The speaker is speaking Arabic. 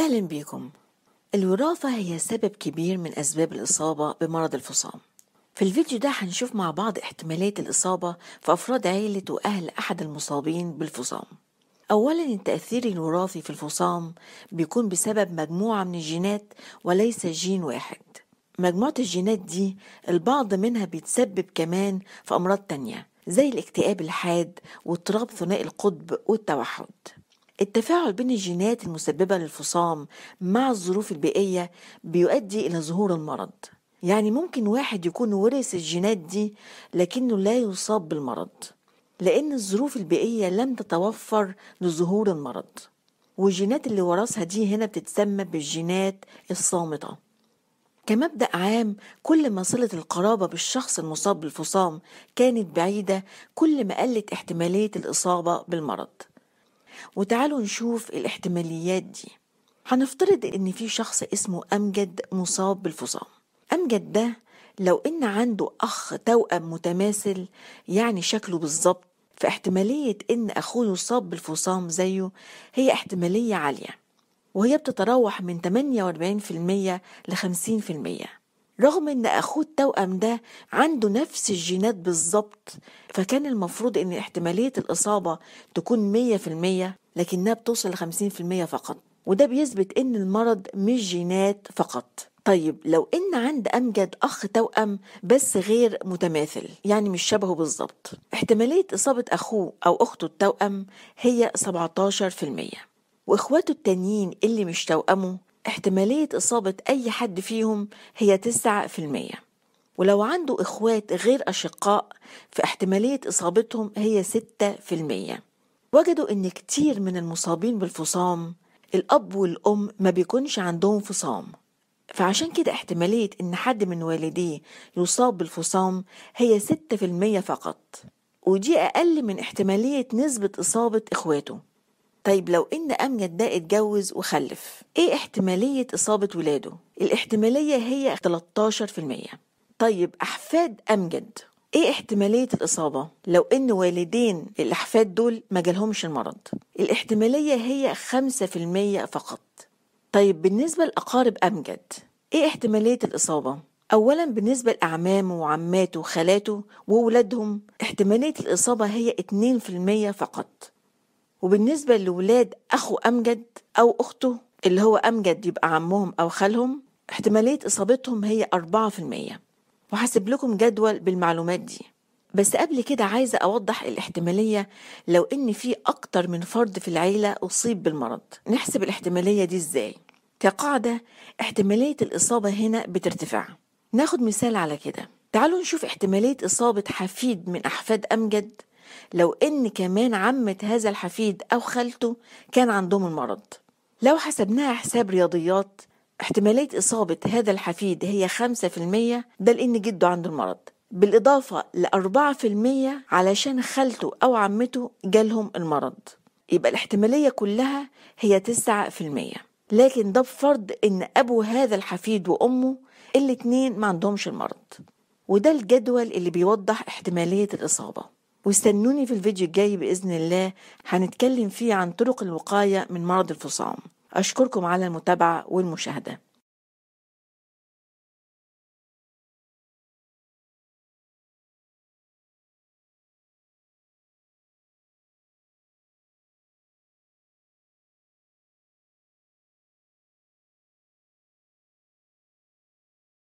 أهلا بيكم الوراثة هي سبب كبير من أسباب الإصابة بمرض الفصام في الفيديو ده هنشوف مع بعض احتمالات الإصابة في أفراد عيلة وأهل أحد المصابين بالفصام أولا التأثير الوراثي في الفصام بيكون بسبب مجموعة من الجينات وليس جين واحد مجموعة الجينات دي البعض منها بيتسبب كمان في أمراض تانية زي الاكتئاب الحاد واضطراب ثنائي القطب والتوحد التفاعل بين الجينات المسببة للفصام مع الظروف البيئية بيؤدي إلى ظهور المرض يعني ممكن واحد يكون ورث الجينات دي لكنه لا يصاب بالمرض لأن الظروف البيئية لم تتوفر لظهور المرض والجينات اللي ورثها دي هنا بتتسمى بالجينات الصامتة كمبدأ عام كل ما صلة القرابة بالشخص المصاب بالفصام كانت بعيدة كل ما قلت احتمالية الإصابة بالمرض وتعالوا نشوف الاحتماليات دي هنفترض ان في شخص اسمه امجد مصاب بالفصام امجد ده لو ان عنده اخ توأم متماثل يعني شكله بالظبط فاحتمالية ان اخوه يصاب بالفصام زيه هي احتمالية عالية وهي بتتراوح من 48% ل 50% رغم ان اخوه التوأم ده عنده نفس الجينات بالظبط فكان المفروض ان احتماليه الاصابه تكون 100% لكنها بتوصل ل 50% فقط وده بيثبت ان المرض مش جينات فقط طيب لو ان عند امجد اخ توأم بس غير متماثل يعني مش شبهه بالظبط احتماليه اصابه اخوه او اخته التوأم هي 17% واخواته التانيين اللي مش توأمه احتمالية إصابة أي حد فيهم هي 9% ولو عنده إخوات غير أشقاء فاحتمالية إصابتهم هي 6% وجدوا إن كتير من المصابين بالفصام الأب والأم ما بيكونش عندهم فصام فعشان كده احتمالية إن حد من والديه يصاب بالفصام هي 6% فقط ودي أقل من احتمالية نسبة إصابة إخواته طيب لو إن أمجد ده اتجوز وخلف إيه احتمالية إصابة ولاده؟ الاحتمالية هي 13% طيب أحفاد أمجد ايه احتمالية الإصابة لو إن والدين الأحفاد دول ما جالهمش المرض؟ الاحتمالية هي 5% فقط. طيب بالنسبة لأقارب أمجد ايه احتمالية الإصابة؟ أولا بالنسبة لأعمامه وعماته وخالاته وولادهم احتمالية الإصابة هي 2% فقط وبالنسبة لولاد أخو أمجد أو أخته اللي هو أمجد يبقى عمهم أو خالهم احتمالية إصابتهم هي 4% وهسيب لكم جدول بالمعلومات دي بس قبل كده عايزة أوضح الاحتمالية لو إن في أكتر من فرد في العيلة أصيب بالمرض نحسب الاحتمالية دي إزاي كقاعدة احتمالية الإصابة هنا بترتفع ناخد مثال على كده تعالوا نشوف احتمالية إصابة حفيد من أحفاد أمجد لو إن كمان عمة هذا الحفيد أو خالته كان عندهم المرض لو حسبناها حساب رياضيات احتمالية إصابة هذا الحفيد هي 5% ده لأن جده عنده المرض بالإضافة لأربعة في المية علشان خالته أو عمته جالهم المرض يبقى الاحتمالية كلها هي تسعة في المية لكن ده بفرض إن أبو هذا الحفيد وأمه الاتنين ما عندهمش المرض وده الجدول اللي بيوضح احتمالية الإصابة واستنوني في الفيديو الجاي بإذن الله هنتكلم فيه عن طرق الوقاية من مرض الفصام أشكركم على المتابعة والمشاهدة